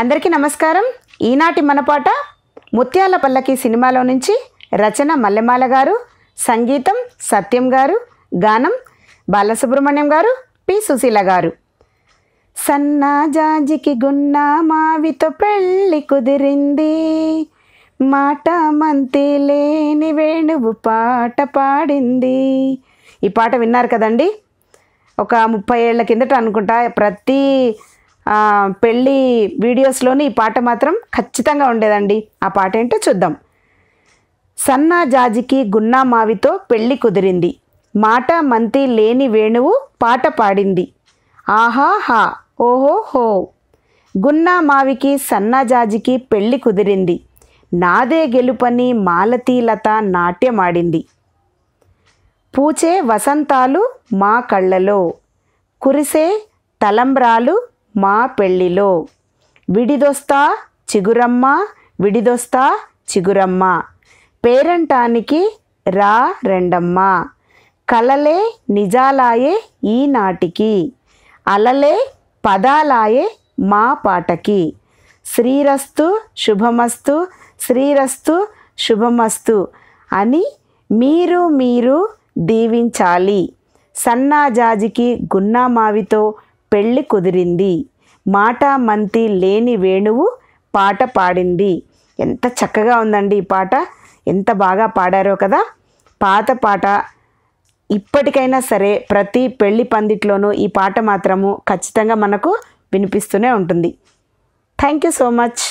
అందరికీ నమస్కారం ఈనాటి మన పాట ముత్యాల పల్లకి సినిమాలో నుంచి రచన మల్లెమాల గారు సంగీతం సత్యం గారు గానం బాలసుబ్రహ్మణ్యం గారు పి సుశీల గారు సన్నాజాజికి గున్నా మావితో పెళ్ళి కుదిరింది మాట మంతి లేని వేణువు పాట పాడింది ఈ పాట విన్నారు కదండి ఒక ముప్పై ఏళ్ళ కిందట అనుకుంటా ప్రతి పెళ్ళి వీడియోస్లోని ఈ పాట మాత్రం ఖచ్చితంగా ఉండేదండి ఆ పాట ఏంటో చూద్దాం సన్నా జాజికి గున్నా మావితో పెళ్ళి కుదిరింది మాట మంతి లేని వేణువు పాట పాడింది ఆహా హా ఓహో హో గున్నా మావికి సన్నాజాజికి పెళ్ళి కుదిరింది నాదే గెలుపని మాలతీ లత నాట్యమాడింది పూచే వసంతాలు మా కళ్ళలో కురిసే తలంబ్రాలు మా పెళ్ళిలో విడిదొస్తా చిగురమ్మ విడిదొస్తా చిగురమ్మ పేరంటానికి రా రెండమ్మ కలలే నిజాలాయే ఈనాటికి అలలే పదాలాయే మా పాటకి శ్రీరస్తు శుభమస్తు శ్రీరస్తు శుభమస్తు అని మీరు మీరు దీవించాలి సన్నాజాజికి గున్నామావితో పెళ్ళి కుదిరింది మాట మంతి లేని వేణువు పాట పాడింది ఎంత చక్కగా ఉందండి ఈ పాట ఎంత బాగా పాడారో కదా పాత పాట ఇప్పటికైనా సరే ప్రతి పెళ్లి పందిట్లోనూ ఈ పాట మాత్రము ఖచ్చితంగా మనకు వినిపిస్తూనే ఉంటుంది థ్యాంక్ యూ సో మచ్